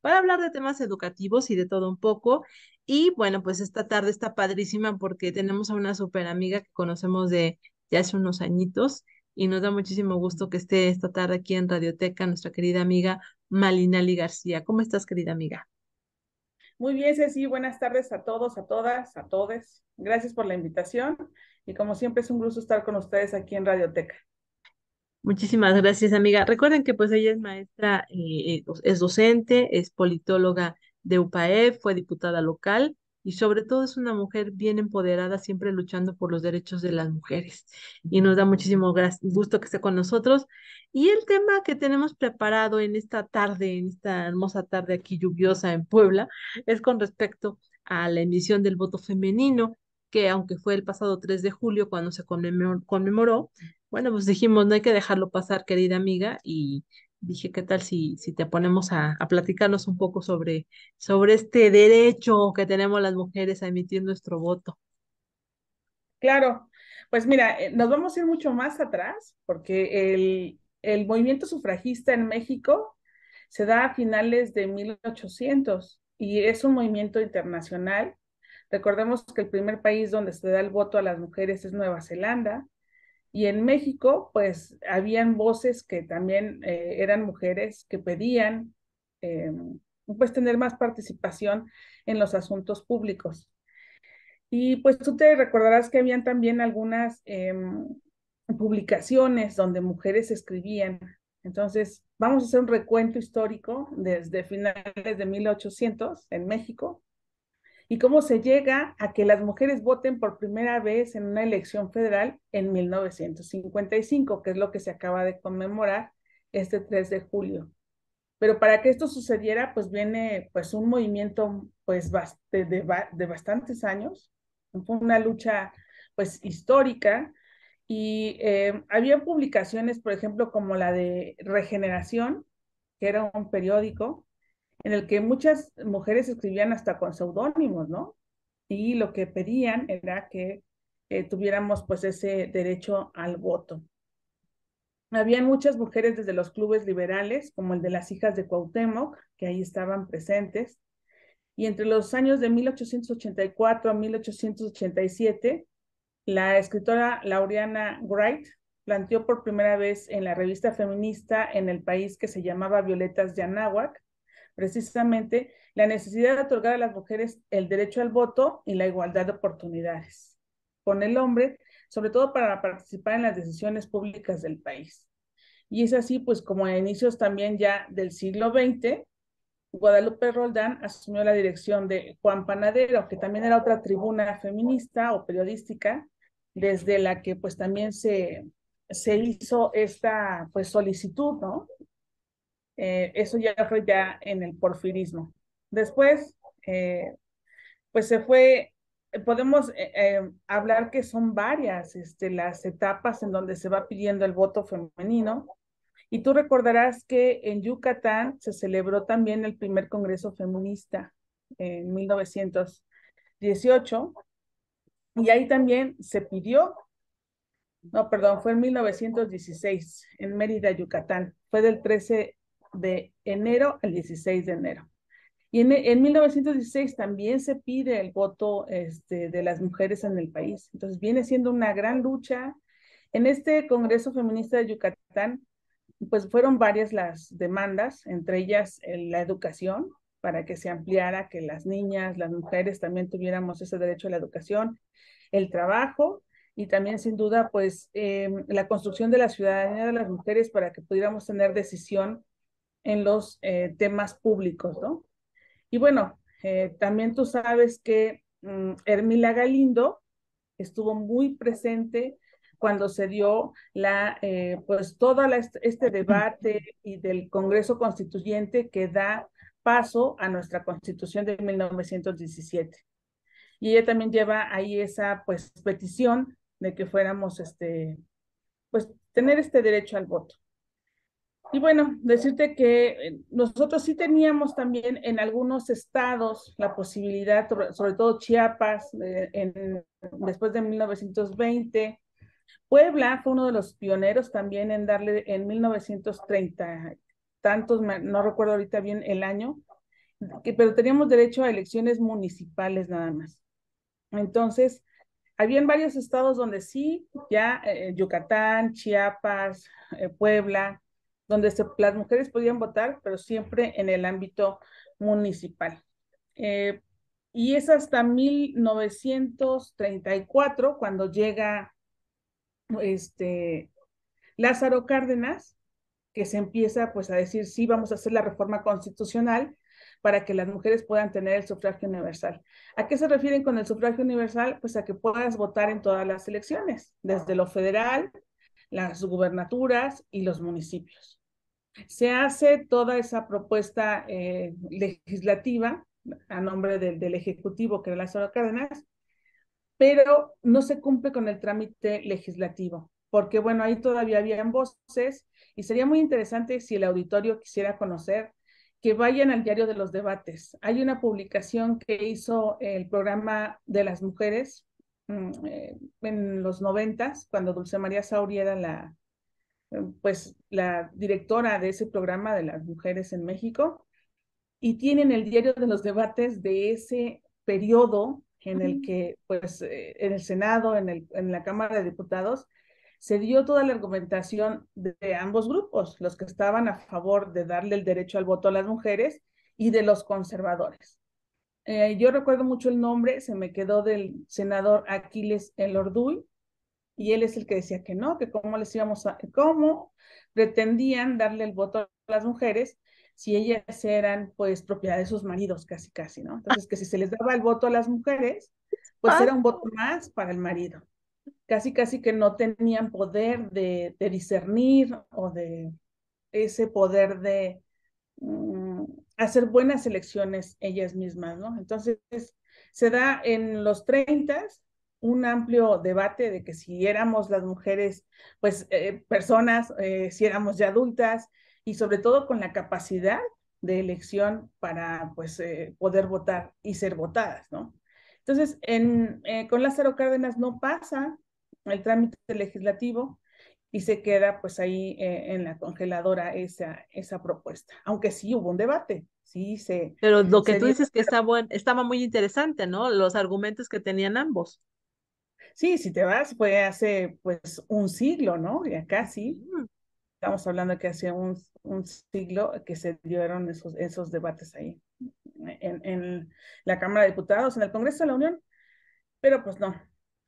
para hablar de temas educativos y de todo un poco. Y bueno, pues esta tarde está padrísima porque tenemos a una super amiga que conocemos de ya hace unos añitos y nos da muchísimo gusto que esté esta tarde aquí en Radioteca nuestra querida amiga Malinali García. ¿Cómo estás, querida amiga? Muy bien, Ceci, buenas tardes a todos, a todas, a todes. Gracias por la invitación y como siempre es un gusto estar con ustedes aquí en Radioteca. Muchísimas gracias, amiga. Recuerden que pues ella es maestra, eh, eh, es docente, es politóloga de UPAE, fue diputada local y sobre todo es una mujer bien empoderada, siempre luchando por los derechos de las mujeres. Y nos da muchísimo gusto que esté con nosotros. Y el tema que tenemos preparado en esta tarde, en esta hermosa tarde aquí lluviosa en Puebla, es con respecto a la emisión del voto femenino que aunque fue el pasado 3 de julio cuando se conmemoró, bueno, pues dijimos, no hay que dejarlo pasar, querida amiga, y dije, ¿qué tal si, si te ponemos a, platicarnos un poco sobre, sobre este derecho que tenemos las mujeres a emitir nuestro voto? Claro, pues mira, eh, nos vamos a ir mucho más atrás, porque el, el movimiento sufragista en México se da a finales de 1800 y es un movimiento internacional. Recordemos que el primer país donde se da el voto a las mujeres es Nueva Zelanda, y en México, pues habían voces que también eh, eran mujeres que pedían eh, pues tener más participación en los asuntos públicos. Y pues tú te recordarás que habían también algunas eh, publicaciones donde mujeres escribían. Entonces, vamos a hacer un recuento histórico desde finales de 1800 en México y cómo se llega a que las mujeres voten por primera vez en una elección federal en 1955, que es lo que se acaba de conmemorar este 3 de julio. Pero para que esto sucediera, pues viene pues un movimiento pues de, bastantes años, fue una lucha pues histórica y eh, había publicaciones, por ejemplo, como la de Regeneración, que era un periódico en el que muchas mujeres escribían hasta con seudónimos, ¿no? Y lo que pedían era que eh, tuviéramos pues ese derecho al voto. Habían muchas mujeres desde los clubes liberales, como el de las hijas de Cuauhtémoc, que ahí estaban presentes, y entre los años de 1884 a 1887, la escritora Laureana Wright planteó por primera vez en la revista feminista en el país que se llamaba Violetas de Anáhuac precisamente la necesidad de otorgar a las mujeres el derecho al voto y la igualdad de oportunidades con el hombre, sobre todo para participar en las decisiones públicas del país. Y es así, pues como a inicios también ya del siglo XX, Guadalupe Roldán asumió la dirección de Juan Panadero, que también era otra tribuna feminista o periodística, desde la que pues también se, se hizo esta pues solicitud, ¿no? Eh, eso ya fue ya en el porfirismo. Después, eh, pues se fue, podemos eh, hablar que son varias este, las etapas en donde se va pidiendo el voto femenino. Y tú recordarás que en Yucatán se celebró también el primer Congreso Feminista en 1918. Y ahí también se pidió no, perdón, fue en 1916, en Mérida, Yucatán. Fue del 13 de enero al 16 de enero. Y en, en 1916 también se pide el voto este, de las mujeres en el país. Entonces viene siendo una gran lucha. En este Congreso Feminista de Yucatán, pues fueron varias las demandas, entre ellas eh, la educación, para que se ampliara, que las niñas, las mujeres también tuviéramos ese derecho a la educación, el trabajo y también sin duda pues em, la construcción de la ciudadanía de las mujeres para que pudiéramos tener decisión en los eh, temas públicos, ¿no? Y bueno, eh, también tú sabes que mm, Hermila Galindo estuvo muy presente cuando se dio la, eh, pues todo este, este debate y del Congreso Constituyente que da paso a nuestra Constitución de 1917. Y ella también lleva ahí esa, pues, petición de que fuéramos, este, pues, tener este derecho al voto. Y bueno, decirte que eh, nosotros sí teníamos también en algunos estados la posibilidad, sobre todo Chiapas, eh, en, después de 1920. Puebla fue uno de los pioneros también en darle en 1930, tantos, no recuerdo ahorita bien el año, pero teníamos derecho a elecciones municipales nada más. Entonces, habían varios estados donde sí, ya eh, Yucatán, Chiapas, Puebla, donde las mujeres podían votar, pero siempre en el ámbito municipal. Eh, y es hasta 1934 cuando llega este, Lázaro Cárdenas, que se empieza pues a decir, sí, vamos a hacer la reforma constitucional para que las mujeres puedan tener el sufragio universal. ¿A qué se refieren con el sufragio universal? Pues a que puedas votar en todas las elecciones, desde lo federal las gubernaturas y los municipios. Se hace toda esa propuesta eh, legislativa a nombre del, del Ejecutivo, que era Lázaro Cárdenas, pero no se cumple con el trámite legislativo, porque bueno, ahí todavía habían voces y sería muy interesante si el auditorio quisiera conocer que vayan al diario de los debates. Hay una publicación que hizo el programa de las mujeres Mm, eh, en los noventas, cuando Dulce María Sauri era la, eh, pues, la directora de ese programa de las mujeres en México, y tienen el diario de los debates de ese periodo en el que, pues, eh, en el Senado, en, en la Cámara de Diputados, se dio toda la argumentación de ambos grupos, los que estaban a favor de darle el derecho al voto a las mujeres y de los conservadores. Eh, yo recuerdo mucho el nombre, se me quedó del senador Aquiles el Elorduy, y él es el que decía que no, que cómo les íbamos a, cómo pretendían darle el voto a las mujeres si ellas eran pues propiedad de sus maridos casi casi, ¿no? Entonces que si se les daba el voto a las mujeres, pues era un ah. voto más para el marido. Casi casi que no tenían poder de, de discernir o de ese poder de, mm, hacer buenas elecciones ellas mismas, ¿no? Entonces, se da en los 30 un amplio debate de que si éramos las mujeres, pues eh, personas, eh, si éramos ya adultas y sobre todo con la capacidad de elección para pues eh, poder votar y ser votadas, ¿no? Entonces, en, con Lázaro Cárdenas no pasa el trámite legislativo, y se queda pues ahí eh, en la congeladora esa, esa propuesta, aunque sí hubo un debate, sí se... Pero lo que tú dices que está estaba muy interesante, ¿no? Los argumentos que tenían ambos. Sí, si te vas, fue hace pues un siglo, ¿no? Y acá Estamos hablando que hace un, un, siglo que se dieron esos, esos debates ahí en la Cámara de Diputados, en el Congreso de la Unión, pero pues no,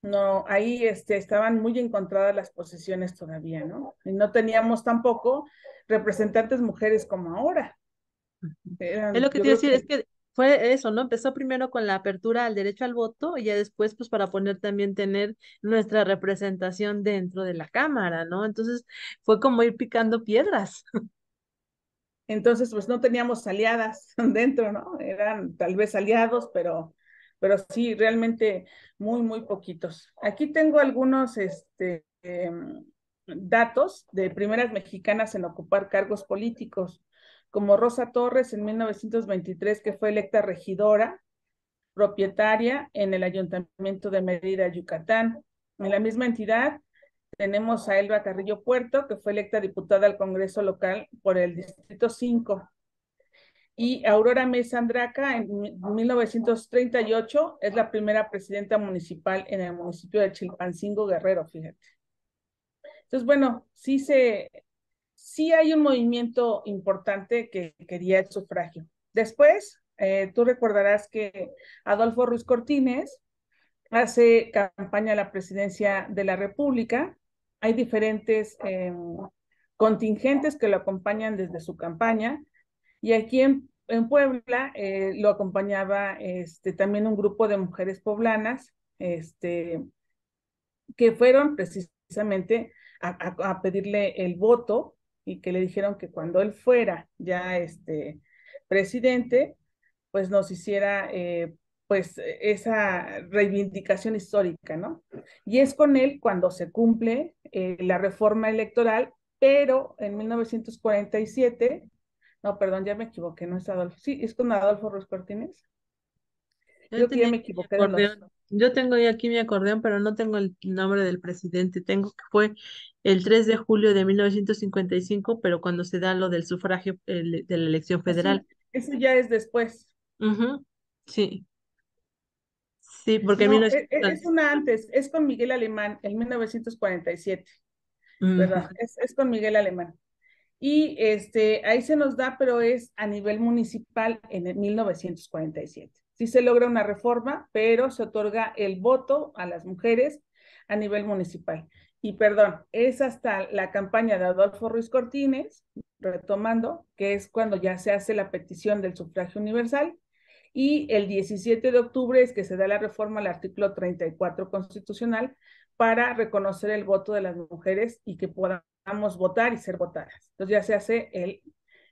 no, ahí este, estaban muy encontradas las posiciones todavía, ¿no? Y no teníamos tampoco representantes mujeres como ahora. es lo que te decir, es que fue eso, ¿no? Empezó primero con la apertura al derecho al voto y ya después, pues, para poner también tener nuestra representación dentro de la Cámara, ¿no? Entonces, fue como ir picando piedras. Entonces, pues, no teníamos aliadas dentro, ¿no? Eran tal vez aliados, pero pero sí, realmente muy, muy poquitos. Aquí tengo algunos este, em, datos de primeras mexicanas en ocupar cargos políticos, como Rosa Torres en 1923, que fue electa regidora propietaria en el Ayuntamiento de Mérida, Yucatán. En la misma entidad tenemos a Elba Carrillo Puerto, que fue electa diputada al Congreso local por el Distrito 5 y Aurora Andraca, en 1938 es la primera presidenta municipal en el municipio de Chilpancingo Guerrero, fíjate. Entonces, bueno, sí se sí hay un movimiento importante que quería el sufragio. Después, eh, tú recordarás que Adolfo Ruiz Cortines hace campaña a la presidencia de la República. Hay diferentes em, contingentes que lo acompañan desde su campaña y aquí en, Puebla eh, lo acompañaba este, también un grupo de mujeres poblanas este, que fueron precisamente a, pedirle el voto y que le dijeron que cuando él fuera ya este, presidente, pues nos hiciera eh, pues esa reivindicación histórica, ¿no? Y es con él cuando se cumple eh, la reforma electoral, pero en 1947 no, perdón, ya me equivoqué, no es Adolfo. Sí, es con Adolfo Ruiz Yo, me equivoqué Yo tengo aquí mi acordeón, pero no tengo el nombre del presidente. Tengo que fue el 3 de julio de 1955, pero cuando se da lo del sufragio de la elección ah, federal. Eso, ya es después. Sí. Sí, porque no, es, e, e, es, una antes, es con Miguel Alemán, en 1947. ¿Verdad? Es, es con Miguel Alemán y este, ahí se nos da, pero es a nivel municipal en el 1947. Sí se logra una reforma, pero se otorga el voto a las mujeres a nivel municipal. Y perdón, es hasta la campaña de Adolfo Ruiz Cortines, retomando, que es cuando ya se hace la petición del sufragio universal. Y el 17 de octubre es que se da la reforma al artículo 34 constitucional para reconocer el voto de las mujeres y que puedan a votar y ser votadas. Entonces ya se hace el,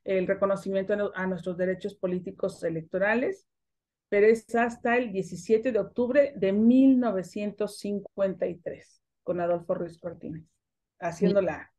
el reconocimiento a nuestros derechos políticos electorales, pero es hasta el 17 de octubre de 1953 con Adolfo Ruiz Cortines, haciendo la,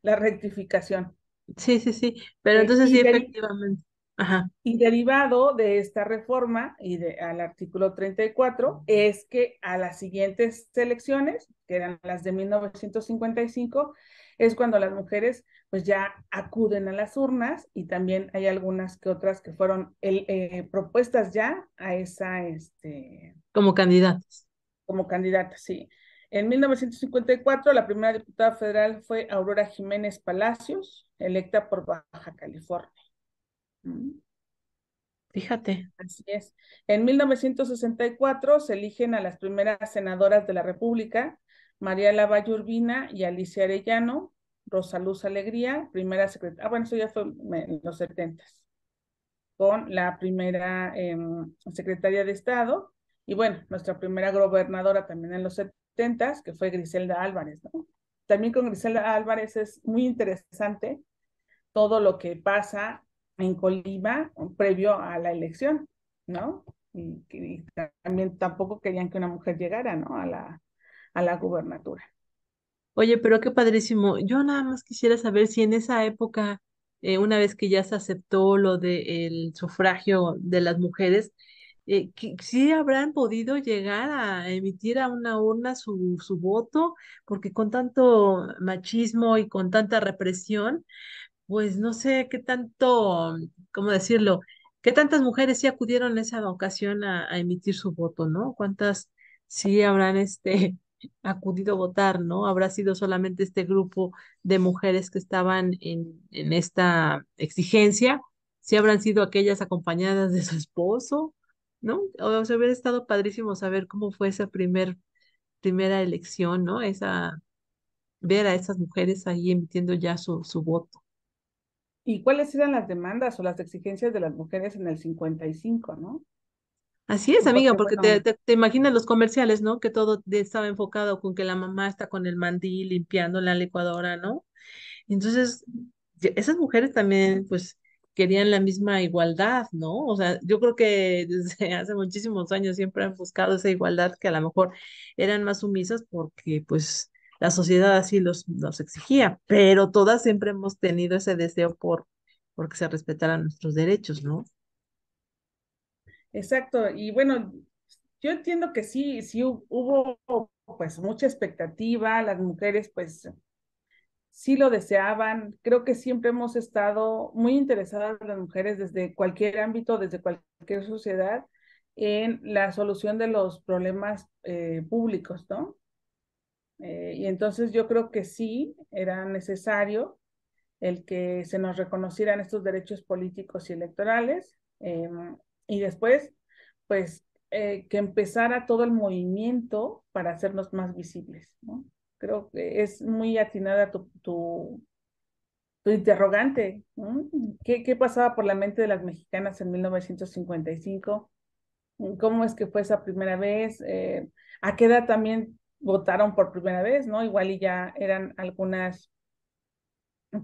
la rectificación. Sí, sí, sí, pero eh, entonces sí, efectivamente. Ajá. Y derivado de esta reforma y de, al artículo 34 es que a las siguientes elecciones, que eran las de 1955, es cuando las mujeres pues ya acuden a las urnas y también hay algunas que otras que fueron eh, propuestas ya a esa, este... Como candidatas. Como candidatas, sí. En 1954, la primera diputada federal fue Aurora Jiménez Palacios, electa por Baja California. Mm. Fíjate. Así es. En 1964 se eligen a las primeras senadoras de la República, María Lavalle Urbina y Alicia Arellano, Rosaluz Alegría, primera secretaria, ah, bueno, eso ya fue en los setentas, con la primera em, secretaria de Estado y bueno, nuestra primera gobernadora también en los setentas, que fue Griselda Álvarez, ¿no? También con Griselda Álvarez es muy interesante todo lo que pasa en Colima previo a la elección, ¿no? Y, también tampoco querían que una mujer llegara, ¿no? A la, a la gubernatura. Oye, pero qué padrísimo. Yo nada más quisiera saber si en esa época, eh, una vez que ya se aceptó lo del sufragio de las mujeres, eh, si ¿sí habrán podido llegar a emitir a una urna su, su voto, porque con tanto machismo y con tanta represión, pues no sé qué tanto, ¿cómo decirlo? ¿Qué tantas mujeres sí acudieron en esa ocasión a emitir su voto, ¿no? ¿Cuántas sí habrán este, acudido a votar, ¿no? Habrá sido solamente este grupo de mujeres que estaban en, en esta exigencia, si habrán sido aquellas acompañadas de su esposo, ¿no? O sea, hubiera estado padrísimo saber cómo fue esa primer, primera elección, ¿no? Esa, ver a esas mujeres ahí emitiendo ya su, su voto. ¿Y cuáles eran las demandas o las exigencias de las mujeres en el 55, no? Así es, amiga, porque te, imaginas los comerciales, ¿no? Que todo estaba enfocado con que la mamá está con el mandil limpiando la licuadora, ¿no? Entonces, esas mujeres también, pues, querían la misma igualdad, ¿no? O sea, yo creo que desde hace muchísimos años siempre han buscado esa igualdad que a lo mejor eran más sumisas porque, pues, la sociedad así los, los exigía, pero todas siempre hemos tenido ese deseo por porque se respetaran nuestros derechos, ¿no? Exacto, y bueno, yo entiendo que sí, sí hubo pues mucha expectativa, las mujeres pues sí lo deseaban, creo que siempre hemos estado muy interesadas las mujeres desde cualquier ámbito, desde cualquier sociedad, en la solución de los problemas eh, públicos, ¿no? Eh, y entonces yo creo que sí era necesario el que se nos reconocieran estos derechos políticos y electorales. Em, y después, pues, eh, que empezara todo el movimiento para hacernos más visibles, ¿no? Creo que es muy atinada tu, tu, interrogante. ¿Qué, pasaba por la mente de las mexicanas en 1955? ¿Cómo es que fue esa primera vez? Eh, ¿A qué edad también votaron por primera vez? ¿no? Igual y ya eran algunas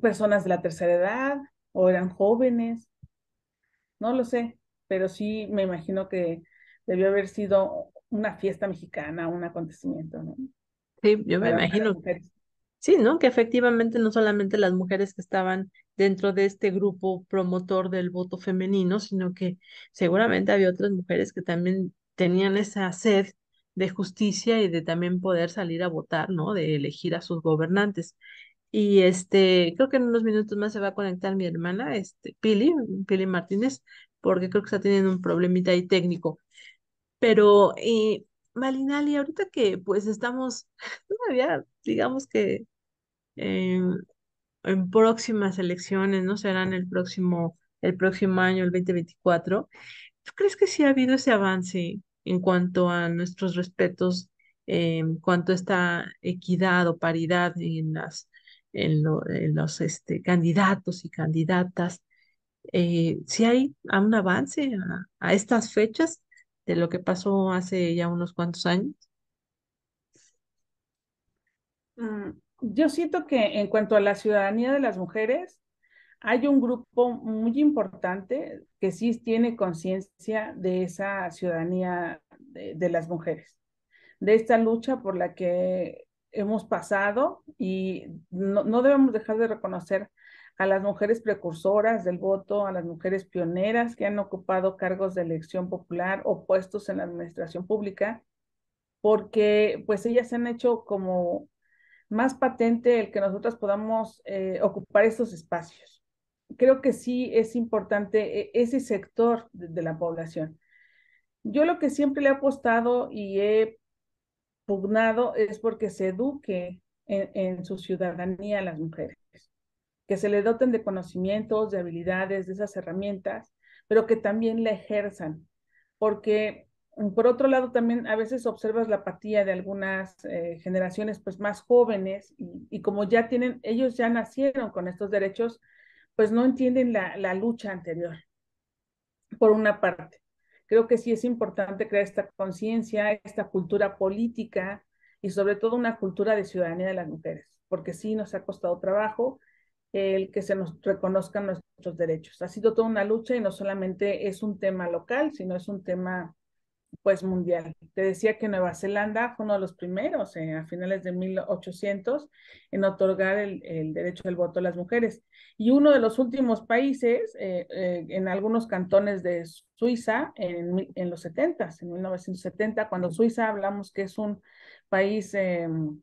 personas de la tercera edad o eran jóvenes. No lo sé pero sí me imagino que debió haber sido una fiesta mexicana, un acontecimiento, ¿no? Sí, yo me imagino. sí, ¿no? Que efectivamente no solamente las mujeres que estaban dentro de este grupo promotor del voto femenino, sino que seguramente había otras mujeres que también tenían esa sed de justicia y de también poder salir a votar, ¿no? De elegir a sus gobernantes. Y este, creo que en unos minutos más se va a conectar mi hermana, este, Pili, Pili Martínez, porque creo que está teniendo un problemita ahí técnico. Pero, eh, Malinali, ahorita que pues estamos todavía, digamos que eh, en próximas elecciones, ¿no? Serán el próximo, el próximo año, el 2024. ¿Tú crees que sí ha habido ese avance en cuanto a nuestros respetos, eh, en cuanto a esta equidad o paridad en las los este, candidatos y candidatas? Eh, si hay un avance a, estas fechas de lo que pasó hace ya unos cuantos años. Mm, yo siento que en cuanto a la ciudadanía de las mujeres, hay un grupo muy importante que sí tiene conciencia de esa ciudadanía de, de las mujeres, de esta lucha por la que hemos pasado y no, no, debemos dejar de reconocer a las mujeres precursoras del voto, a las mujeres pioneras que han ocupado cargos de elección popular o puestos en la administración pública, porque pues ellas han hecho como más patente el que nosotras podamos eh, ocupar estos espacios. Creo que sí es importante e, ese sector de, la población. Yo lo que siempre le he apostado y he pugnado es porque se eduque en, en, su ciudadanía a las mujeres que se le doten de conocimientos, de habilidades, de esas herramientas, pero que también la ejerzan, porque mm, por otro lado también a veces observas la apatía de algunas eh, generaciones pues más jóvenes y, como ya tienen, ellos ya nacieron con estos derechos, pues no entienden la lucha anterior, por una parte. Creo que sí es importante crear esta conciencia, esta cultura política y sobre todo una cultura de ciudadanía de las mujeres, porque sí nos ha costado trabajo el que se nos reconozcan nuestros derechos. Ha sido toda una lucha y no solamente es un tema local, sino es un tema pues mundial. Te decía que Nueva Zelanda fue uno de los primeros eh, a finales de 1800 en otorgar el, derecho del voto a las mujeres y uno de los últimos países eh, eh, en algunos cantones de Suiza en, los 70, en 1970, cuando Suiza hablamos que es un país em,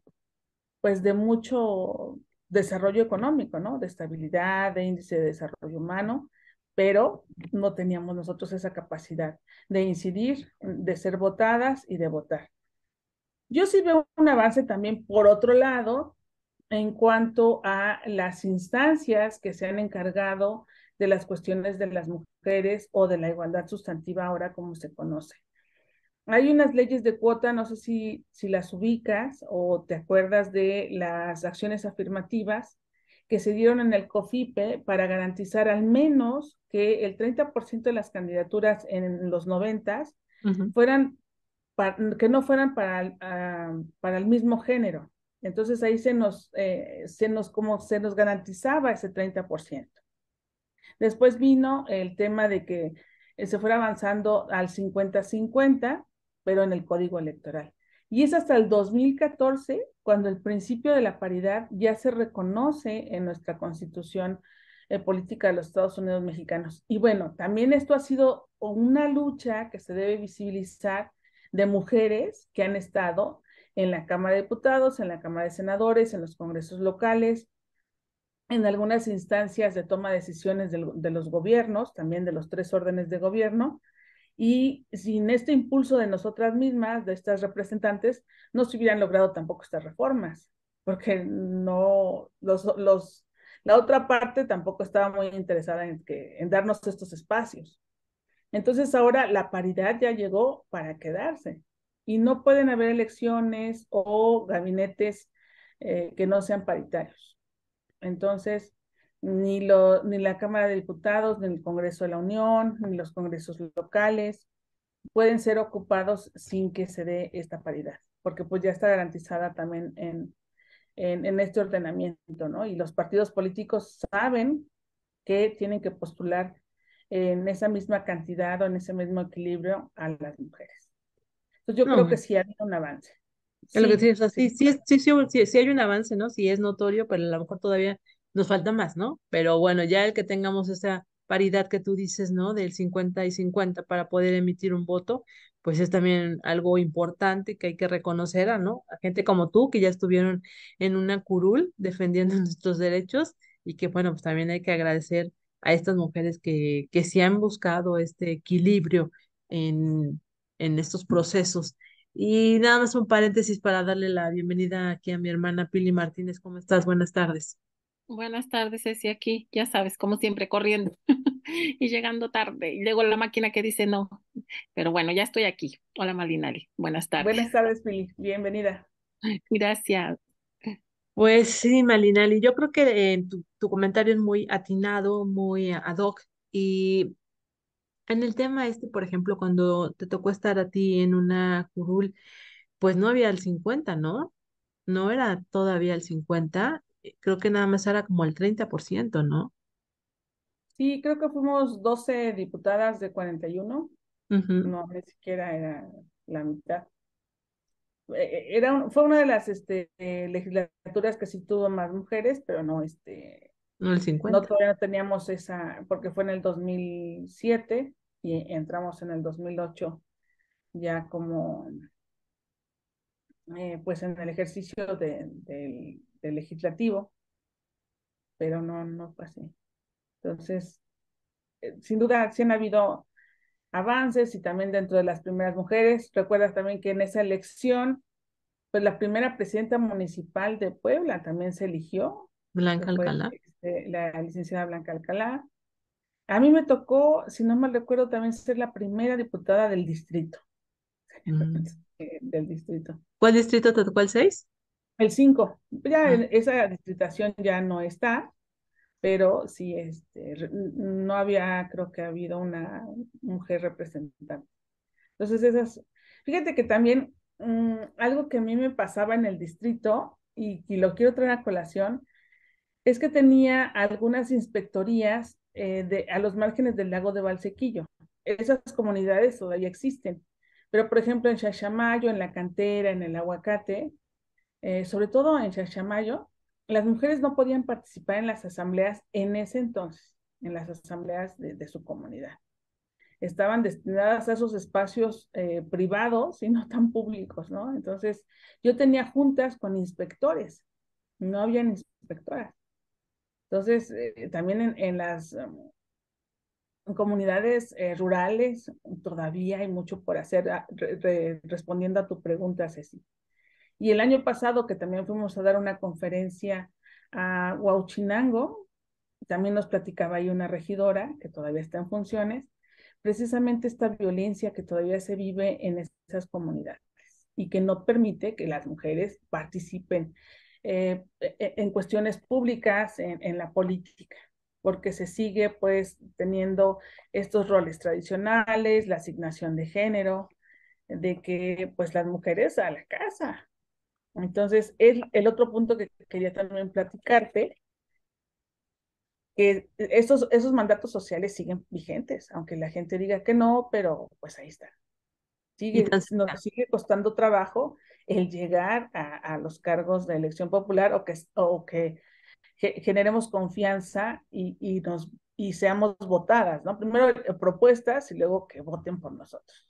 pues de mucho desarrollo económico, ¿no? De estabilidad, de índice de desarrollo humano, pero no teníamos nosotros esa capacidad de incidir, de ser votadas y de votar. Yo sí veo un avance también, por otro lado, en cuanto a las instancias que se han encargado de las cuestiones de las mujeres o de la igualdad sustantiva ahora como se conoce hay unas leyes de cuota, no sé si, si las ubicas o te acuerdas de las acciones afirmativas que se dieron en el COFIPE para garantizar al menos que el 30% de las candidaturas en los noventas fueran que no fueran para, ah, para el mismo género. Entonces ahí se nos, eh, se nos, como se nos garantizaba ese 30%. Después vino el tema de que eh, se fuera avanzando al 50-50 pero en el código electoral. Y es hasta el 2014 cuando el principio de la paridad ya se reconoce en nuestra constitución eh, política de los Estados Unidos mexicanos. Y bueno, también esto ha sido una lucha que se debe visibilizar de mujeres que han estado en la Cámara de Diputados, en la Cámara de Senadores, en los congresos locales, en algunas instancias de toma de decisiones de los gobiernos, también de los tres órdenes de gobierno, y sin este impulso de nosotras mismas, de estas representantes, no se hubieran logrado tampoco estas reformas, porque no los, los la otra parte tampoco estaba muy interesada en, que, en darnos estos espacios. Entonces ahora la paridad ya llegó para quedarse y no pueden haber elecciones o gabinetes eh, que no sean paritarios. Entonces, ni, lo, ni la Cámara de Diputados, ni el Congreso de la Unión, ni los congresos locales pueden ser ocupados sin que se dé esta paridad, porque pues ya está garantizada también en, en, este ordenamiento, ¿no? Y los partidos políticos saben que tienen que postular en esa misma cantidad o en ese mismo equilibrio a las mujeres. Entonces yo creo que sí ha un avance. Sí, sí, sí, sí, sí, hay un avance, ¿no? Si es notorio, pero a lo mejor todavía nos falta más, ¿no? Pero bueno, ya el que tengamos esa paridad que tú dices, ¿no? Del 50 y 50 para poder emitir un voto, pues es también algo importante que hay que reconocer, a, ¿no? A gente como tú que ya estuvieron en una curul defendiendo nuestros derechos y que, bueno, pues también hay que agradecer a estas mujeres que, que sí han buscado este equilibrio en, en estos procesos. Y nada más un paréntesis para darle la bienvenida aquí a mi hermana Pili Martínez. ¿Cómo estás? Buenas tardes. Buenas tardes, Ceci, aquí, ya sabes, como siempre, corriendo y llegando tarde. Y luego la máquina que dice no. Pero bueno, ya estoy aquí. Hola, Malinali, Buenas tardes. Buenas tardes, Fili. Bienvenida. Gracias. Pues sí, Malinali, yo creo que eh, tu, tu, comentario es muy atinado, muy ad hoc. Y en el tema este, por ejemplo, cuando te tocó estar a ti en una curul, pues no había el 50, ¿no? No era todavía el 50 creo que nada más era como el 30%, ¿no? Sí, creo que fuimos 12 diputadas de 41. y No, ni siquiera era la mitad. Eh, eh, era, fue una de las este, eh, legislaturas que sí tuvo más mujeres, pero no, este, no el 50. No, todavía no teníamos esa, porque fue en el 2007 y entramos en el 2008 ya como, pues en el ejercicio del este, legislativo, pero no, no fue así. Entonces, eh, sin duda, sí han habido avances y también dentro de las primeras mujeres. Recuerdas también que en esa elección, pues la primera presidenta municipal de Puebla también se eligió. Blanca Alcalá. Este, la licenciada Blanca Alcalá. A mí me tocó, si no mal recuerdo, también ser la primera diputada del distrito. Mm. del distrito. ¿Cuál distrito te tocó el el 5, ya ah. esa distritación ya no está, pero sí, este, no había, creo que ha habido una mujer representante. Entonces, esas, fíjate que también mm, algo que a mí me pasaba en el distrito y, lo quiero traer a colación, es que tenía algunas inspectorías eh, de, a los márgenes del lago de Valsequillo. Esas comunidades todavía existen, pero por ejemplo en Chachamayo, en La Cantera, en el Aguacate, eh, sobre todo en Chachamayo, las mujeres no podían participar en las asambleas en ese entonces, en las asambleas de, su comunidad. Estaban destinadas a esos espacios eh, privados y no tan públicos, ¿no? Entonces, yo tenía juntas con inspectores, no habían inspectoras. Entonces, eh, también en, las um, comunidades rurales todavía hay mucho por hacer, ah, respondiendo a tu pregunta, Ceci. Y el año pasado, que también fuimos a dar una conferencia a Huauchinango, también nos platicaba ahí una regidora que todavía está en funciones, precisamente esta violencia que todavía se vive en esas comunidades y que no permite que las mujeres participen eh, e, e, en cuestiones públicas, en, en la política porque se sigue pues teniendo estos roles tradicionales, la asignación de género, de que pues las mujeres a la casa, entonces, el, otro punto que quería también platicarte, que esos, esos mandatos sociales siguen vigentes, aunque la gente diga que no, pero pues ahí está. Sigue, nos sigue costando trabajo el llegar a, los cargos de elección popular o que, o que generemos confianza y, nos, y seamos votadas, ¿no? Primero eh, propuestas y luego que voten por nosotros.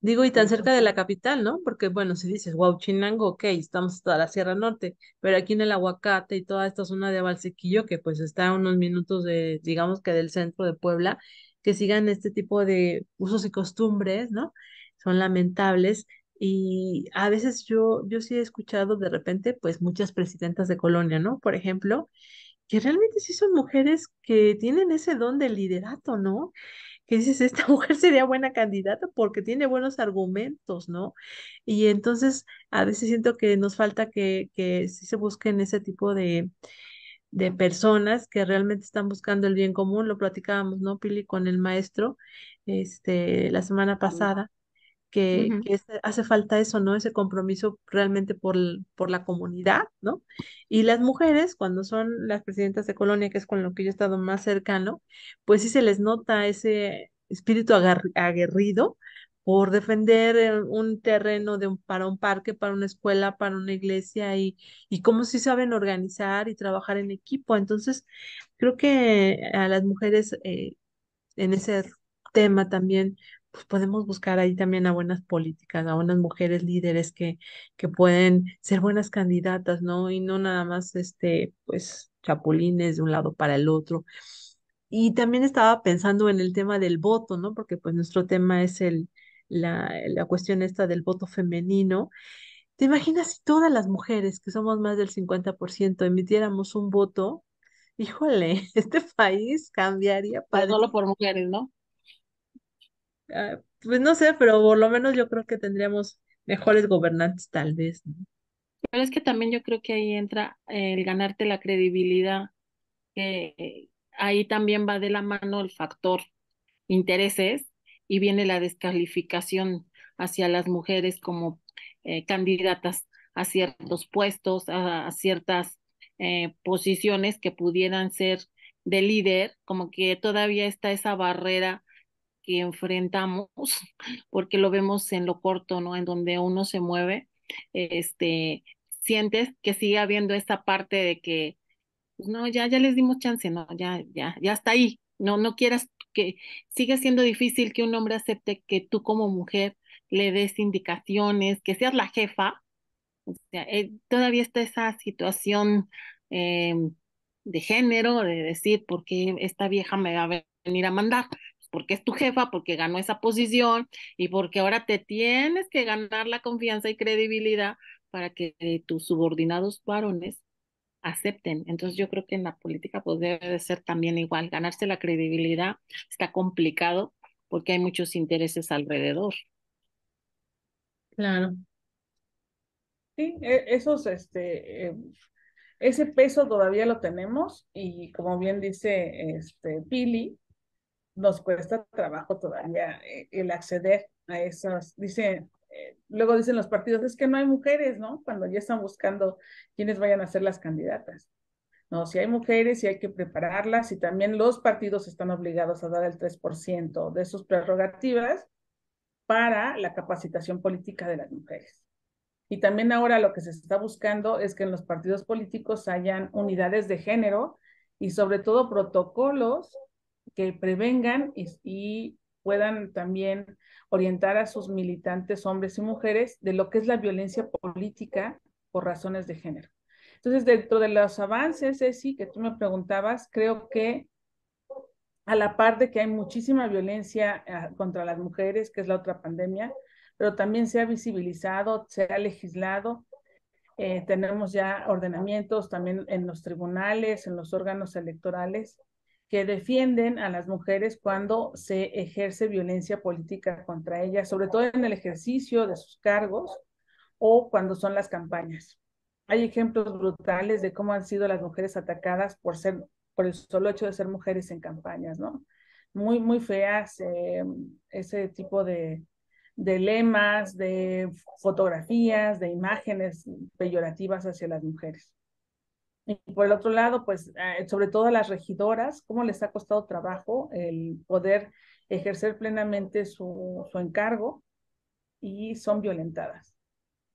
Digo, y tan cerca de la capital, ¿no? Porque, bueno, si dices, wow, Chinango, ok, estamos toda la Sierra Norte, pero aquí en el Aguacate y toda esta zona de Valsequillo, que pues está a unos minutos de, digamos que del centro de Puebla, que sigan este tipo de usos y costumbres, ¿no? Son lamentables. Y a veces yo, yo sí he escuchado de repente, pues, muchas presidentas de colonia, ¿no? Por ejemplo, que realmente sí son mujeres que tienen ese don de liderato, ¿no? que dices, esta mujer sería buena candidata porque tiene buenos argumentos, ¿no? Y entonces a veces siento que nos falta que, se busquen ese tipo de, personas que realmente están buscando el bien común. Lo platicábamos, ¿no, Pili, con el maestro este, la semana pasada, que, hace falta eso, ¿no? Ese compromiso realmente por, por la comunidad, ¿no? Y las mujeres, cuando son las presidentas de colonia, que es con lo que yo he estado más cercano, pues sí se les nota ese espíritu aguerrido por defender eh, un terreno para un parque, para una escuela, para una iglesia y, y cómo sí saben organizar y trabajar en equipo. Entonces, creo que a las mujeres eh, en ese tema también pues podemos buscar ahí también a buenas políticas, a buenas mujeres líderes que, que pueden ser buenas candidatas, ¿no? Y no nada más, este, pues, chapulines de un lado para el otro. Y también estaba pensando en el tema del voto, ¿no? Porque pues nuestro tema es el, la, la cuestión esta del voto femenino. ¿Te imaginas si todas las mujeres, que somos más del 50%, emitiéramos un voto? Híjole, este país cambiaría para... Pues, solo por mujeres, ¿no? Ah, pues no sé, pero por lo menos yo creo que tendríamos mejores gobernantes tal vez. Pero es que también yo creo que ahí entra el ganarte la credibilidad, que ahí también va de la mano el factor intereses y viene la descalificación hacia las mujeres como eh, candidatas a ciertos puestos, a, ciertas eh, posiciones que pudieran ser de líder, como que todavía está esa barrera que enfrentamos, porque lo vemos en lo corto, ¿no? En donde uno se mueve, este, sientes que sigue habiendo esa parte de que, pues, no, ya, ya les dimos chance, no, ya, ya, ya está ahí, no, no quieras que sigue siendo difícil que un hombre acepte que tú como mujer le des indicaciones, que seas la jefa, o sea, eh, todavía está esa situación eh, de género, de decir, porque esta vieja me va a venir a mandar, porque es tu jefa, porque ganó esa posición y porque ahora te tienes que ganar la confianza y credibilidad para que tus subordinados varones acepten. Entonces yo creo que en la política pues debe ser también igual. Ganarse la credibilidad está complicado porque hay muchos intereses alrededor. Claro. Sí, e, esos, este, eh, ese peso todavía lo tenemos y como bien dice este, Pili, nos cuesta trabajo todavía eh, el acceder a esas, dice, eh, luego dicen los partidos, es que no hay mujeres, ¿no? Cuando ya están buscando quiénes vayan a ser las candidatas. No, si hay mujeres y hay que prepararlas y también los partidos están obligados a dar el 3% de sus prerrogativas para la capacitación política de las mujeres. Y también ahora lo que se está buscando es que en los partidos políticos hayan unidades de género y sobre todo protocolos que prevengan y, puedan también orientar a sus militantes, hombres y mujeres, de lo que es la violencia política por razones de género. Entonces, dentro de los avances, sí que tú me preguntabas, creo que a la par de que hay muchísima violencia eh, contra las mujeres, que es la otra pandemia, pero también se ha visibilizado, se ha legislado, eh, tenemos ya ordenamientos también en los tribunales, en los órganos electorales, que defienden a las mujeres cuando se ejerce violencia política contra ellas, sobre todo en el ejercicio de sus cargos o cuando son las campañas. Hay ejemplos brutales de cómo han sido las mujeres atacadas por ser por el solo hecho de ser mujeres en campañas, ¿no? Muy, muy feas eh, ese tipo de, de lemas, de fotografías, de imágenes peyorativas hacia las mujeres. Y por el otro lado, pues eh, sobre todo a las regidoras, cómo les ha costado trabajo el poder ejercer plenamente su, encargo y son violentadas.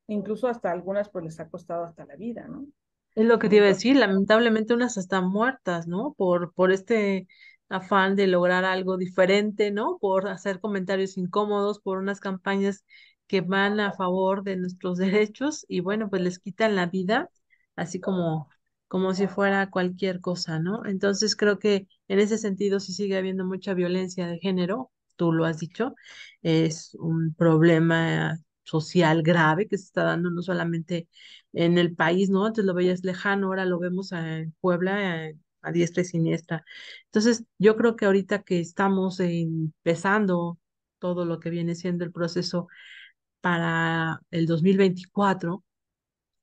Incluso hasta algunas pues les ha costado hasta la vida, ¿no? Es lo que te iba a decir, lamentablemente unas están muertas, ¿no? Por, por este afán de lograr algo diferente, ¿no? Por hacer comentarios incómodos, por unas campañas que van a favor de nuestros derechos y bueno, pues les quitan la vida, así como como si fuera cualquier cosa, ¿no? Entonces creo que en ese sentido si sigue habiendo mucha violencia de género, tú lo has dicho, es un problema social grave que se está dando no solamente en el país, ¿no? Antes lo veías lejano, ahora lo vemos en Puebla, eh, a diestra y siniestra. Entonces, yo creo que ahorita que estamos empezando todo lo que viene siendo el proceso para el 2024,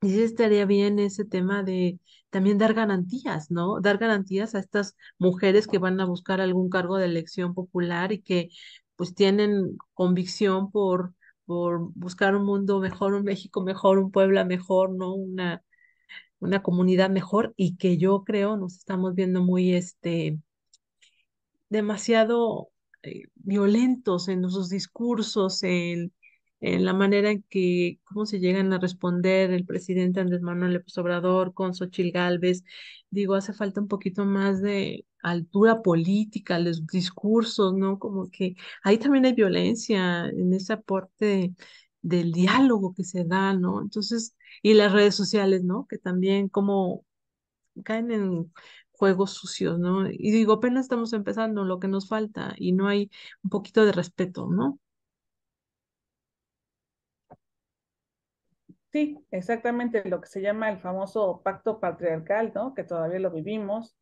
y sí estaría bien ese tema de también dar garantías, ¿no? Dar garantías a estas mujeres que van a buscar algún cargo de elección popular y que pues tienen convicción por, por buscar un mundo mejor, un México mejor, un Puebla mejor, ¿no? Una, una comunidad mejor y que yo creo nos estamos viendo muy, este, demasiado eh, violentos en nuestros discursos, en en la manera en que, cómo se llegan a responder el presidente Andrés Manuel López Obrador con Sochil Gálvez. Digo, hace falta un poquito más de altura política, los discursos, ¿no? Como que ahí también hay violencia en ese aporte del diálogo que se da, ¿no? Entonces, y las redes sociales, ¿no? Que también como caen en juegos sucios, ¿no? Y digo, apenas estamos empezando lo que nos falta y no hay un poquito de respeto, ¿no? Sí, exactamente lo que se llama el famoso pacto patriarcal, ¿no? Que todavía lo vivimos,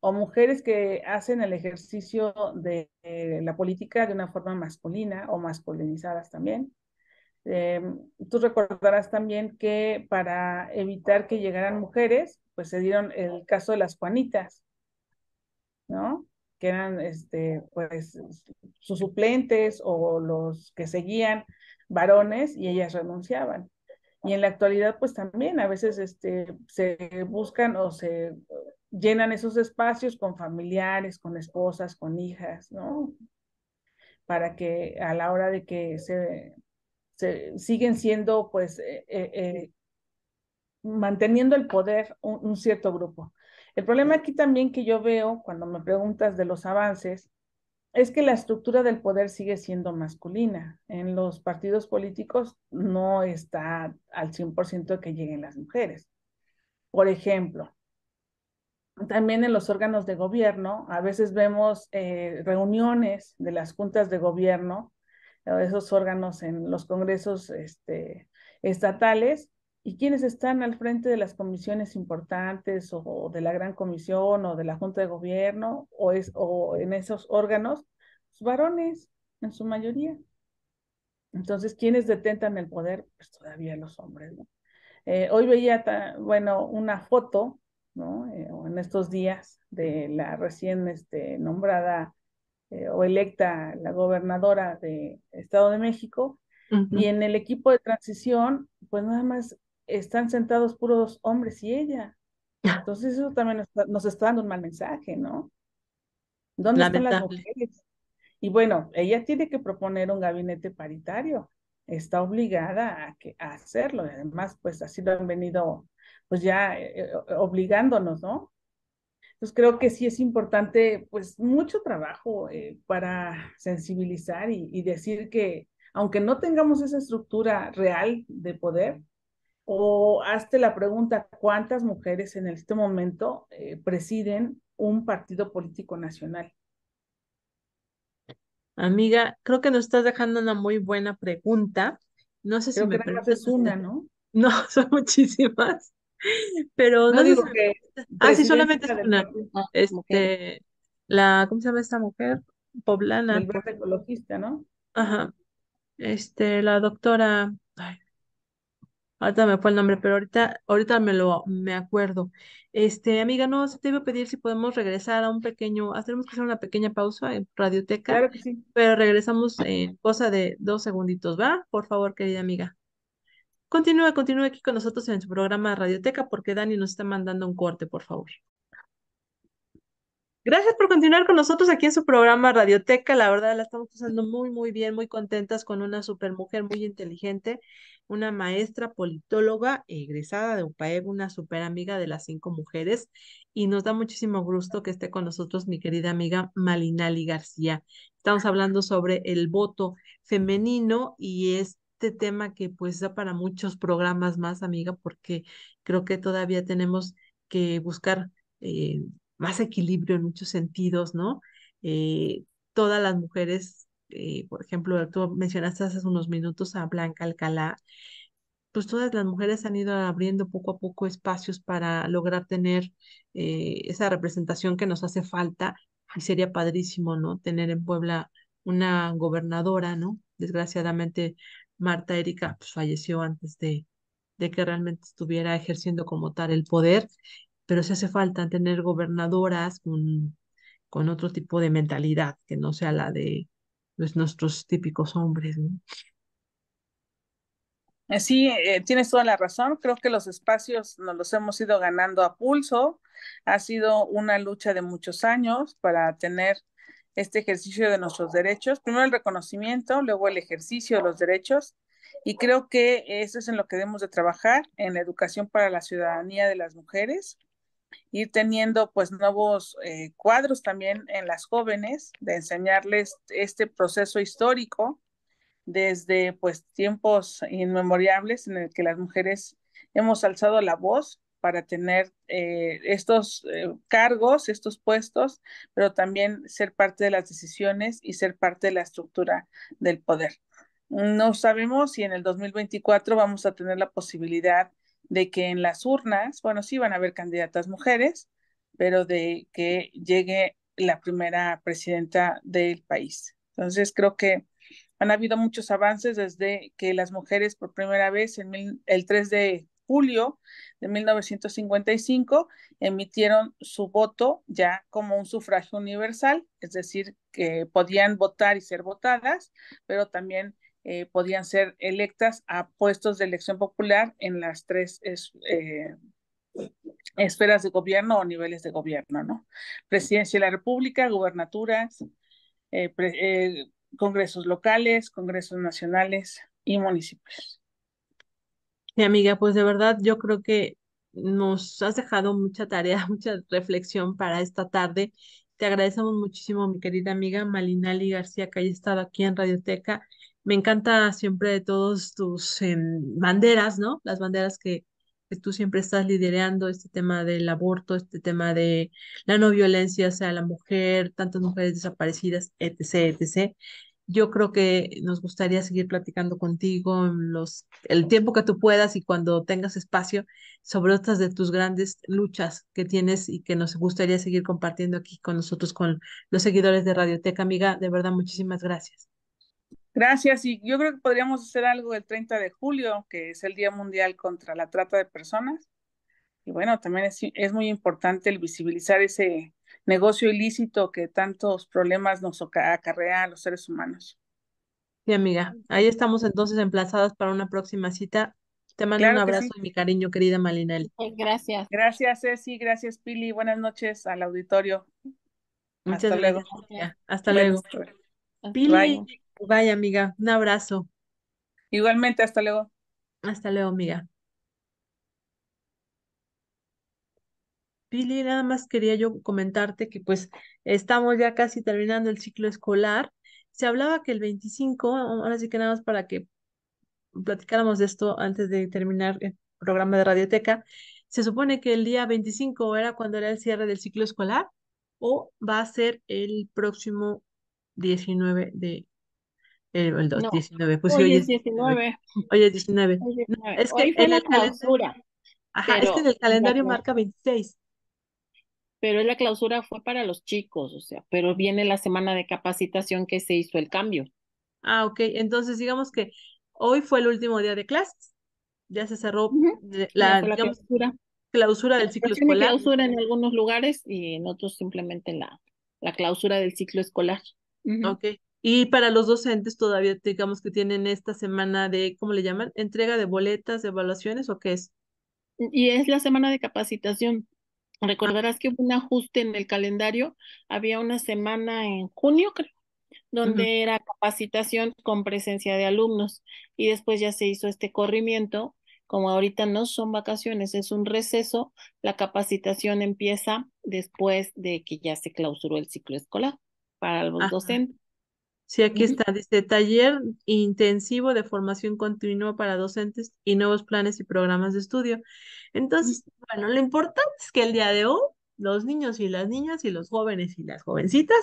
o mujeres que hacen el ejercicio de, eh, la política de una forma masculina o masculinizadas también. Eh, tú recordarás también que para evitar que llegaran mujeres, pues se dieron el caso de las Juanitas, ¿no? Que eran, este, pues, sus suplentes o los que seguían varones y ellas renunciaban. Y en la actualidad, pues también a veces este, se buscan o se llenan esos espacios con familiares, con esposas, con hijas, ¿no? Para que a la hora de que se, se siguen siendo, pues, eh, eh, eh, manteniendo el poder un, un cierto grupo. El problema aquí también que yo veo cuando me preguntas de los avances es que la estructura del poder sigue siendo masculina. En los partidos políticos no está al 100% que lleguen las mujeres. Por ejemplo, también en los órganos de gobierno, a veces vemos eh, reuniones de las juntas de gobierno, eh, esos órganos en los congresos este, estatales, y quienes están al frente de las comisiones importantes o de la Gran Comisión o de la Junta de Gobierno o, es, en esos órganos, los pues, varones en su mayoría. Entonces, quienes detentan el poder? Pues todavía los hombres, ¿no? Eh, hoy veía, bueno, una foto, ¿no? Eh, en estos días de la recién este, nombrada eh, o electa la gobernadora de Estado de México, y en el equipo de transición, pues nada más están sentados puros hombres y ella. Entonces eso también nos está, dando un mal mensaje, ¿no? ¿Dónde están las mujeres? Y bueno, ella tiene que proponer un gabinete paritario. Está obligada a, que, hacerlo. Además, pues así lo han venido, pues ya eh, eh, obligándonos, ¿no? Entonces creo que sí es importante, pues mucho trabajo eh, para sensibilizar y decir que aunque no tengamos esa estructura real de poder, o hazte la pregunta, ¿cuántas mujeres en este momento eh, presiden un partido político nacional? Amiga, creo que nos estás dejando una muy buena pregunta. No sé si es una, ¿no? No, son muchísimas. Pero no, digo que Ah, sí, solamente es una. Ah, este, la, ¿cómo se llama esta mujer? Poblana. El ecologista, ¿no? Ajá. Este, la doctora, Ahorita me fue el nombre, pero ahorita, ahorita me lo me acuerdo. Este, amiga, no, se te iba a pedir si podemos regresar a un pequeño, ah, tenemos que hacer una pequeña pausa en Radioteca. Claro que sí. Pero regresamos en cosa de dos segunditos, ¿va? Por favor, querida amiga. Continúa, continúa aquí con nosotros en su programa Radioteca, porque Dani nos está mandando un corte, por favor. Gracias por continuar con nosotros aquí en su programa Radioteca. La verdad la estamos pasando muy, muy bien, muy contentas con una super mujer muy inteligente una maestra politóloga egresada de UPAEB, una super amiga de las cinco mujeres, y nos da muchísimo gusto que esté con nosotros mi querida amiga Malinali García. Estamos hablando sobre el voto femenino y este tema que pues da para muchos programas más, amiga, porque creo que todavía tenemos que buscar eh, más equilibrio en muchos sentidos, ¿no? Eh, todas las mujeres eh, por ejemplo, tú mencionaste hace unos minutos a Blanca Alcalá, pues todas las mujeres han ido abriendo poco a poco espacios para lograr tener eh, esa representación que nos hace falta y sería padrísimo, ¿no? Tener en Puebla una gobernadora, ¿no? Desgraciadamente, Marta Erika pues, falleció antes de, que realmente estuviera ejerciendo como tal el poder, pero se hace falta tener gobernadoras con otro tipo de mentalidad, que no sea la de pues, nuestros típicos hombres. Eh, sí, eh, tienes toda la razón. Creo que los espacios nos los hemos ido ganando a pulso. Ha sido una lucha de muchos años para tener este ejercicio de nuestros derechos. Primero el reconocimiento, luego el ejercicio de los derechos. Y creo que eso es en lo que debemos de trabajar, en la educación para la ciudadanía de las mujeres, ir teniendo pues nuevos eh, cuadros también en las jóvenes, de enseñarles este proceso histórico desde pues tiempos inmemorables en el que las mujeres hemos alzado la voz para tener eh, estos eh, cargos, estos puestos, pero también ser parte de las decisiones y ser parte de la estructura del poder. No sabemos si en el 2024 vamos a tener la posibilidad de que en las urnas, bueno, sí van a haber candidatas mujeres, pero de que llegue la primera presidenta del país. Entonces, creo que han habido muchos avances desde que las mujeres por primera vez el 3 de julio de 1955 emitieron su voto ya como un sufragio universal, es decir, que podían votar y ser votadas, pero también eh, podían ser electas a puestos de elección popular en las tres eh, esferas de gobierno o niveles de gobierno, ¿no? Presidencia de la República, gubernaturas, eh, congresos locales, congresos nacionales y municipios. Mi amiga, pues de verdad yo creo que nos has dejado mucha tarea, mucha reflexión para esta tarde. Te agradecemos muchísimo, mi querida amiga Malinali García, que haya estado aquí en Radioteca me encanta siempre todos tus em, banderas, ¿no? Las banderas que, tú siempre estás liderando este tema del aborto, este tema de la no violencia hacia la mujer, tantas mujeres desaparecidas, etc., etc. Yo creo que nos gustaría seguir platicando contigo en los, el tiempo que tú puedas y cuando tengas espacio sobre otras de tus grandes luchas que tienes y que nos gustaría seguir compartiendo aquí con nosotros, con los seguidores de Radioteca. Amiga, de verdad, muchísimas gracias. Gracias, y yo creo que podríamos hacer algo el 30 de julio, que es el Día Mundial contra la Trata de Personas. Y bueno, también es, muy importante el visibilizar ese negocio ilícito que tantos problemas nos acarrea a los seres humanos. Sí, amiga, ahí estamos entonces emplazadas para una próxima cita. Te mando un abrazo y mi cariño, querida Malinelli Gracias. Gracias, Ceci. Gracias, Pili. Buenas noches al auditorio. Muchas Hasta gracias. luego. Hasta luego. Pili, Vaya, amiga. Un abrazo. Igualmente, hasta luego. Hasta luego, amiga. Pili, nada más quería yo comentarte que pues estamos ya casi terminando el ciclo escolar. Se hablaba que el 25, ahora sí que nada más para que platicáramos de esto antes de terminar el programa de Radioteca, se supone que el día 25 era cuando era el cierre del ciclo escolar o va a ser el próximo 19 de el, el Pues hoy, es 19. Hoy es 19. es que fue en la clausura. Ajá, es que en el calendario marca 26. Pero la clausura fue para los chicos, o sea, pero viene la semana de capacitación que se hizo el cambio. Ah, ok. Entonces, digamos que hoy fue el último día de clases. Ya se cerró eh, la, digamos, clausura. clausura del ciclo escolar. clausura en algunos lugares y en otros simplemente la, la clausura del ciclo escolar. Ok. Y para los docentes todavía digamos que tienen esta semana de, ¿cómo le llaman? Entrega de boletas, de evaluaciones o qué es. Y es la semana de capacitación. Ah. Recordarás que hubo un ajuste en el calendario. Había una semana en junio, creo, donde era capacitación con presencia de alumnos. Y después ya se hizo este corrimiento. Como ahorita no son vacaciones, es un receso, la capacitación empieza después de que ya se clausuró el ciclo escolar para los docentes. Sí, aquí está, este taller intensivo de formación continua para docentes y nuevos planes y programas de estudio. Entonces, bueno, lo importante es que el día de hoy los niños y las niñas y los jóvenes y las jovencitas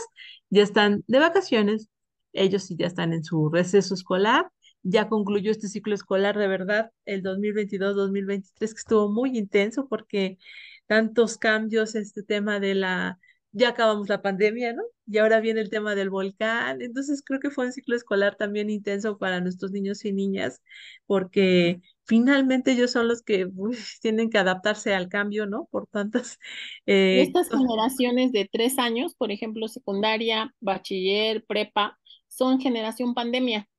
ya están de vacaciones, ellos sí ya están en su receso escolar, ya concluyó este ciclo escolar de verdad, el 2022-2023, que estuvo muy intenso porque tantos cambios, este tema de la ya acabamos la pandemia, ¿no? Y ahora viene el tema del volcán. Entonces creo que fue un ciclo escolar también intenso para nuestros niños y niñas, porque finalmente ellos son los que tienen que adaptarse al cambio, ¿no? Por tantas... Eh, estas generaciones de tres años, por ejemplo, secundaria, bachiller, prepa, son generación pandemia,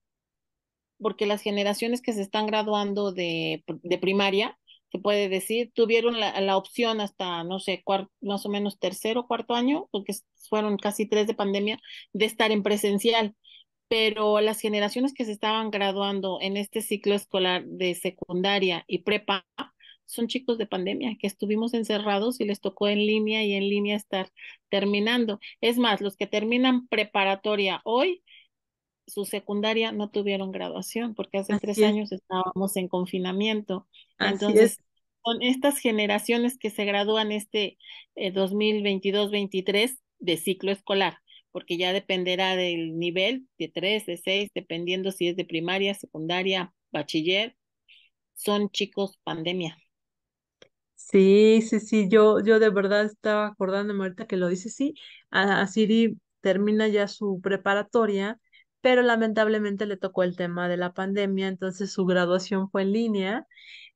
porque las generaciones que se están graduando de, de primaria se puede decir, tuvieron la, opción hasta, no sé, cuarto más o menos tercero, cuarto año, porque fueron casi tres de pandemia, de estar en presencial. Pero las generaciones que se estaban graduando en este ciclo escolar de secundaria y prepa son chicos de pandemia que estuvimos encerrados y les tocó en línea y en línea estar terminando. Es más, los que terminan preparatoria hoy su secundaria no tuvieron graduación porque hace tres años estábamos en confinamiento. Entonces, con estas generaciones que se gradúan este 2022-23 eh, de ciclo escolar, porque ya dependerá del nivel de tres, de seis, dependiendo si es de primaria, secundaria, bachiller, son chicos pandemia. Sí, sí, sí, yo, yo de verdad estaba acordándome ahorita que lo dice, sí, a, a Siri termina ya su preparatoria pero lamentablemente le tocó el tema de la pandemia, entonces su graduación fue en línea.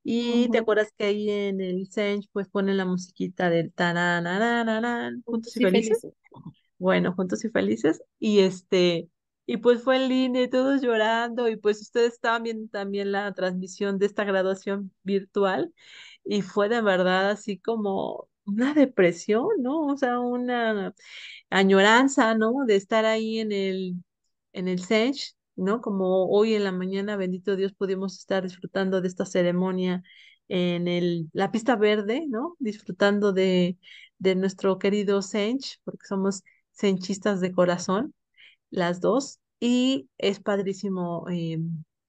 Y te acuerdas que ahí en el Sench pues pone la musiquita del tanananananan, juntos y, felices. Bueno, juntos y felices. Y este, y pues fue en línea y todos llorando. Y pues ustedes estaban viendo también la transmisión de esta graduación virtual. Y fue de verdad así como una depresión, ¿no? O sea, una añoranza, ¿no? De estar ahí en el en el Sench, ¿no? Como hoy en la mañana, bendito Dios, pudimos estar disfrutando de esta ceremonia en el, la pista verde, ¿no? Disfrutando de, de nuestro querido Sench, porque somos senchistas de corazón, las dos, y es padrísimo eh,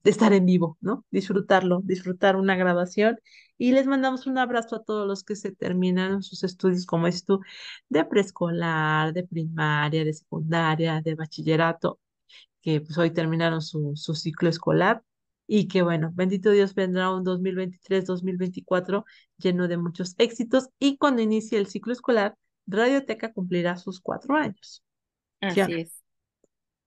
estar en vivo, ¿no? Disfrutarlo, disfrutar una grabación. Y les mandamos un abrazo a todos los que se terminaron sus estudios, como es tú, de preescolar, de primaria, de secundaria, de bachillerato que pues hoy terminaron su, su ciclo escolar y que bueno, bendito Dios vendrá un 2023-2024 lleno de muchos éxitos y cuando inicie el ciclo escolar, Radioteca cumplirá sus cuatro años. Así es.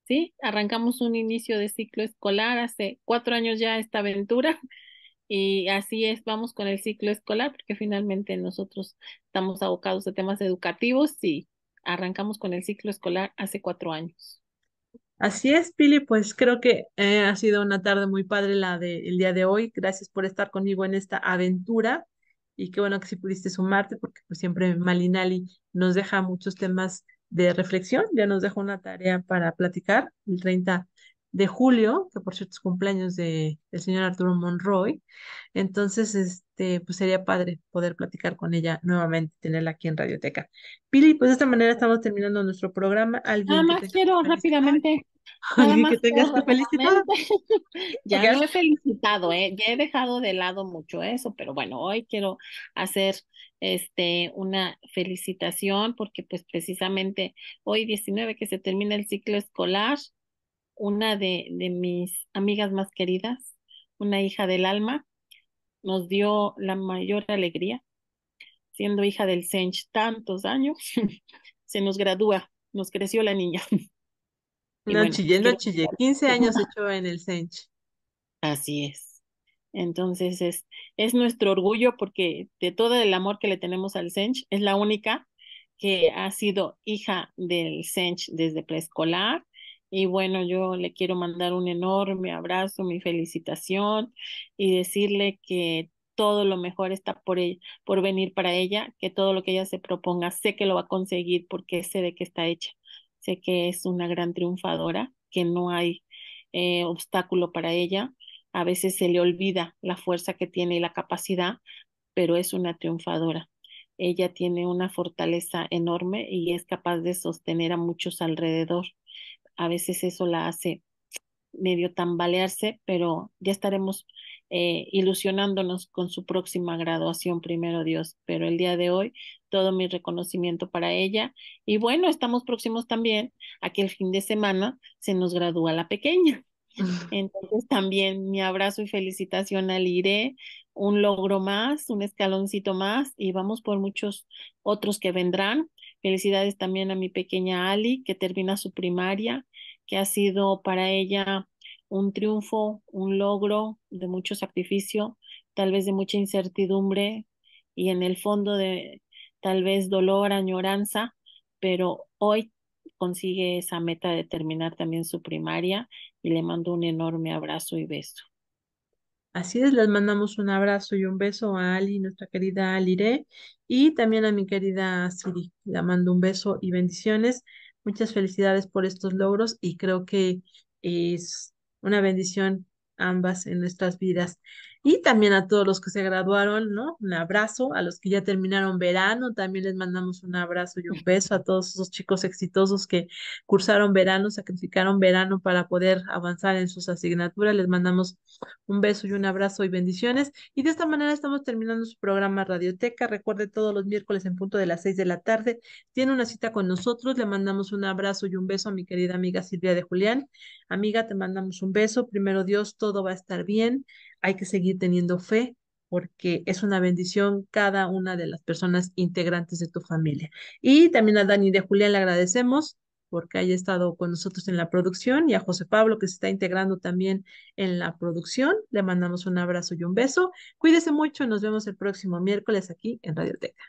Sí, arrancamos un inicio de ciclo escolar hace cuatro años ya esta aventura y así es, vamos con el ciclo escolar porque finalmente nosotros estamos abocados a temas educativos y arrancamos con el ciclo escolar hace cuatro años. Así es, Pili, pues creo que eh, ha sido una tarde muy padre la del día de hoy. Gracias por estar conmigo en esta aventura y qué bueno que sí pudiste sumarte porque pues siempre Malinali nos deja muchos temas de reflexión, ya nos deja una tarea para platicar el 30 de julio, que por cierto es cumpleaños de, el señor Arturo Monroy. Entonces, este, pues sería padre poder platicar con ella nuevamente, tenerla aquí en Radioteca. Pili, pues de esta manera estamos terminando nuestro programa. Nada más quiero rápidamente. Alguien que tengas que felicitar. ya lo he felicitado, ¿eh? ya he dejado de lado mucho eso, pero bueno, hoy quiero hacer este, una felicitación porque pues precisamente hoy 19 que se termina el ciclo escolar, una de, mis amigas más queridas, una hija del alma, nos dio la mayor alegría. Siendo hija del Sench tantos años, se nos gradúa, nos creció la niña. no no chillé. 15 años hecho en el Sench. Así es. Entonces es, es nuestro orgullo porque de todo el amor que le tenemos al Sench, es la única que ha sido hija del Sench desde preescolar y bueno, yo le quiero mandar un enorme abrazo, mi felicitación y decirle que todo lo mejor está por, ella, por venir para ella, que todo lo que ella se proponga, sé que lo va a conseguir porque sé de que está hecha. Sé que es una gran triunfadora, que no hay eh, obstáculo para ella. A veces se le olvida la fuerza que tiene y la capacidad, pero es una triunfadora. Ella tiene una fortaleza enorme y es capaz de sostener a muchos alrededor a veces eso la hace medio tambalearse, pero ya estaremos eh, ilusionándonos con su próxima graduación, primero Dios. Pero el día de hoy, todo mi reconocimiento para ella. Y bueno, estamos próximos también a que el fin de semana se nos gradúa la pequeña. Entonces también mi abrazo y felicitación al IRE, un logro más, un escaloncito más y vamos por muchos otros que vendrán Felicidades también a mi pequeña Ali, que termina su primaria, que ha sido para ella un triunfo, un logro de mucho sacrificio, tal vez de mucha incertidumbre y en el fondo de tal vez dolor, añoranza, pero hoy consigue esa meta de terminar también su primaria y le mando un enorme abrazo y beso. Así es, les mandamos un abrazo y un beso a Ali, nuestra querida Alire, y también a mi querida Siri. La mando un beso y bendiciones. Muchas felicidades por estos logros y creo que es una bendición ambas en nuestras vidas y también a todos los que se graduaron, ¿no? Un abrazo, a los que ya terminaron verano, también les mandamos un abrazo y un beso a todos esos chicos exitosos que cursaron verano, sacrificaron verano para poder avanzar en sus asignaturas, les mandamos un beso y un abrazo y bendiciones. Y de esta manera estamos terminando su programa Radioteca, recuerde todos los miércoles en punto de las seis de la tarde, tiene una cita con nosotros, le mandamos un abrazo y un beso a mi querida amiga Silvia de Julián. Amiga, te mandamos un beso, primero Dios, todo va a estar bien hay que seguir teniendo fe porque es una bendición cada una de las personas integrantes de tu familia. Y también a Dani de Julián le agradecemos porque haya estado con nosotros en la producción y a José Pablo que se está integrando también en la producción. Le mandamos un abrazo y un beso. Cuídese mucho, nos vemos el próximo miércoles aquí en Radioteca.